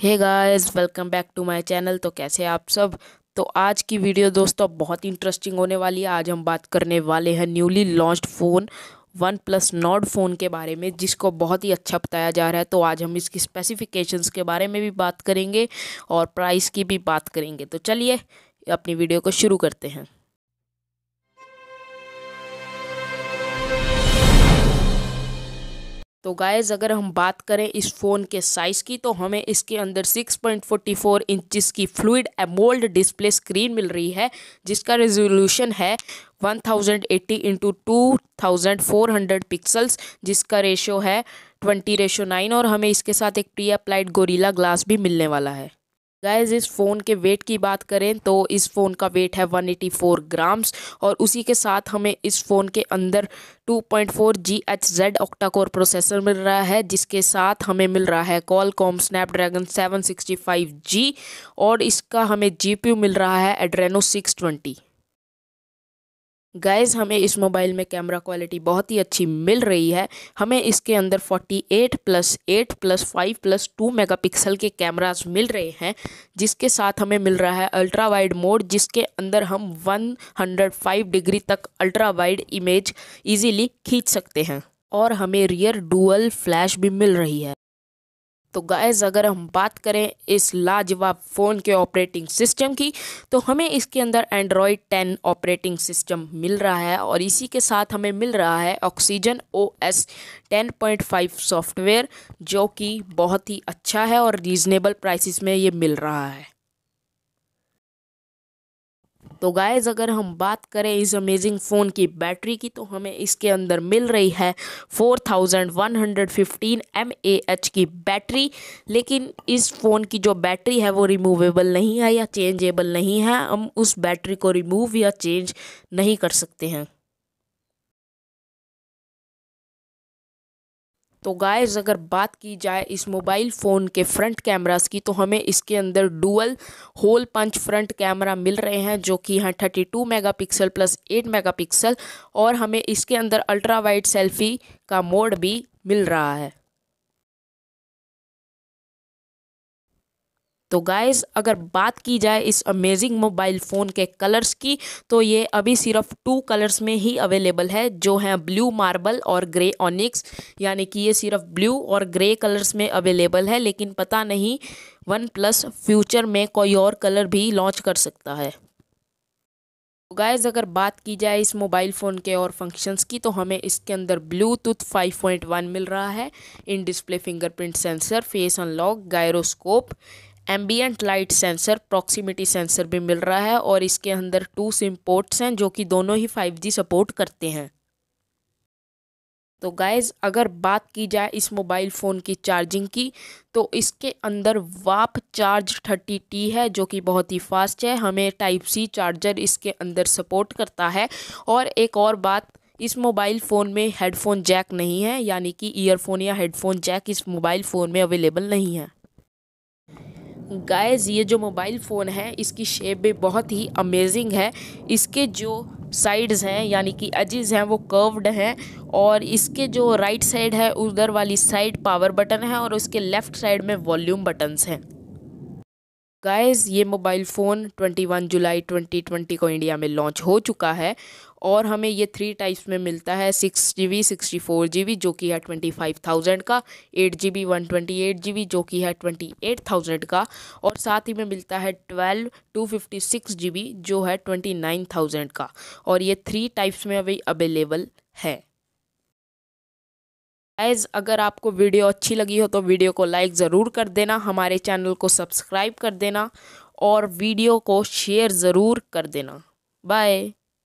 hey guys welcome back to my channel तो कैसे आप सब तो आज की वीडियो दोस्तों बहुत इंटरेस्टिंग होने वाली है आज हम बात करने वाले हैं newly launched phone OnePlus Nord phone के बारे में जिसको बहुत ही अच्छा बताया जा रहा है तो आज हम इसकी स्पेसिफ़िकेशंस के बारे में भी बात करेंगे और प्राइस की भी बात करेंगे तो चलिए अपनी वीडियो को शुरू करते हैं तो गाइज़ अगर हम बात करें इस फ़ोन के साइज़ की तो हमें इसके अंदर 6.44 पॉइंट इंचज़ की फ्लूड एमोल्ड डिस्प्ले स्क्रीन मिल रही है जिसका रेजोल्यूशन है 1080 thousand eighty into two pixels जिसका रेशो है 20 रेशो 9 और हमें इसके साथ एक प्री अप्लाइड गोरीला ग्लास भी मिलने वाला है गाइज इस फ़ोन के वेट की बात करें तो इस फ़ोन का वेट है 184 ग्राम्स और उसी के साथ हमें इस फ़ोन के अंदर 2.4 point four G H Z octa core processor मिल रहा है जिसके साथ हमें मिल रहा है कॉलकॉम स्नैपड्रैगन 765G और इसका हमें जीपीयू मिल रहा है एड्रेनो 620 गैज़ हमें इस मोबाइल में कैमरा क्वालिटी बहुत ही अच्छी मिल रही है हमें इसके अंदर 48 प्लस 8 प्लस 5 प्लस 2 मेगापिक्सल के कैमरास मिल रहे हैं जिसके साथ हमें मिल रहा है अल्ट्रा वाइड मोड जिसके अंदर हम 105 डिग्री तक अल्ट्रा वाइड इमेज इजीली खींच सकते हैं और हमें रियर डुअल फ्लैश भी मिल रही है तो गाइस अगर हम बात करें इस लाजवाब फ़ोन के ऑपरेटिंग सिस्टम की तो हमें इसके अंदर एंड्रॉयड 10 ऑपरेटिंग सिस्टम मिल रहा है और इसी के साथ हमें मिल रहा है Oxygen O S ten point five software जो कि बहुत ही अच्छा है और रीज़नेबल प्राइसिस में ये मिल रहा है तो गाइज़ अगर हम बात करें इस अमेजिंग फ़ोन की बैटरी की तो हमें इसके अंदर मिल रही है 4115 mAh की बैटरी लेकिन इस फ़ोन की जो बैटरी है वो रिमूवेबल नहीं है या चेंजेबल नहीं है हम उस बैटरी को रिमूव या चेंज नहीं कर सकते हैं तो गाइस अगर बात की जाए इस मोबाइल फ़ोन के फ्रंट कैमरास की तो हमें इसके अंदर dual hole punch front camera मिल रहे हैं जो कि हैं thirty two mega pixel plus eight mega pixel और हमें इसके अंदर अल्ट्रा वाइड सेल्फ़ी का मोड भी मिल रहा है तो गाइस अगर बात की जाए इस अमेजिंग मोबाइल फ़ोन के कलर्स की तो ये अभी सिर्फ टू कलर्स में ही अवेलेबल है जो हैं ब्लू मार्बल और ग्रे ऑनिक्स यानी कि ये सिर्फ ब्लू और ग्रे कलर्स में अवेलेबल है लेकिन पता नहीं वन प्लस फ्यूचर में कोई और कलर भी लॉन्च कर सकता है तो गाइज़ अगर बात की जाए इस मोबाइल फ़ोन के और फंक्शंस की तो हमें इसके अंदर ब्लूटूथ 5.1 मिल रहा है in display fingerprint sensor face unlock gyroscope ambient light sensor proximity sensor भी मिल रहा है और इसके अंदर टू सिम पोर्ट्स हैं जो कि दोनों ही फाइव जी सपोर्ट करते हैं तो गाइज़ अगर बात की जाए इस मोबाइल फ़ोन की चार्जिंग की तो इसके अंदर वाप चार्ज थर्टी टी है जो कि बहुत ही फास्ट है हमें टाइप सी चार्जर इसके अंदर सपोर्ट करता है और एक और बात इस मोबाइल फ़ोन में हेडफोन जैक नहीं है यानी कि ईयरफोन या हेडफोन जैक इस मोबाइल फ़ोन में अवेलेबल नहीं है गाइस ये जो मोबाइल फ़ोन है इसकी शेप भी बहुत ही अमेजिंग है इसके जो साइड्स हैं यानी कि अजीज हैं वो कर्व्ड हैं और इसके जो राइट साइड है उधर वाली साइड पावर बटन है और उसके लेफ़्ट साइड में वॉल्यूम बटन्स हैं गाइस ये मोबाइल फ़ोन 21 जुलाई 2020 को इंडिया में लॉन्च हो चुका है और हमें ये थ्री टाइप्स में मिलता है six G B sixty four G B जो कि है ट्वेंटी फाइव थाउजेंड का eight G B one twenty eight G B जो कि है ट्वेंटी एट थाउजेंड का और साथ ही में मिलता है twelve two fifty six G B जो है ट्वेंटी नाइन थाउजेंड का और ये थ्री टाइप्स में अभी अवेलेबल है गाइज अगर आपको वीडियो अच्छी लगी हो तो वीडियो को लाइक ज़रूर कर देना हमारे चैनल को सब्सक्राइब कर देना और वीडियो को शेयर ज़रूर कर देना बाय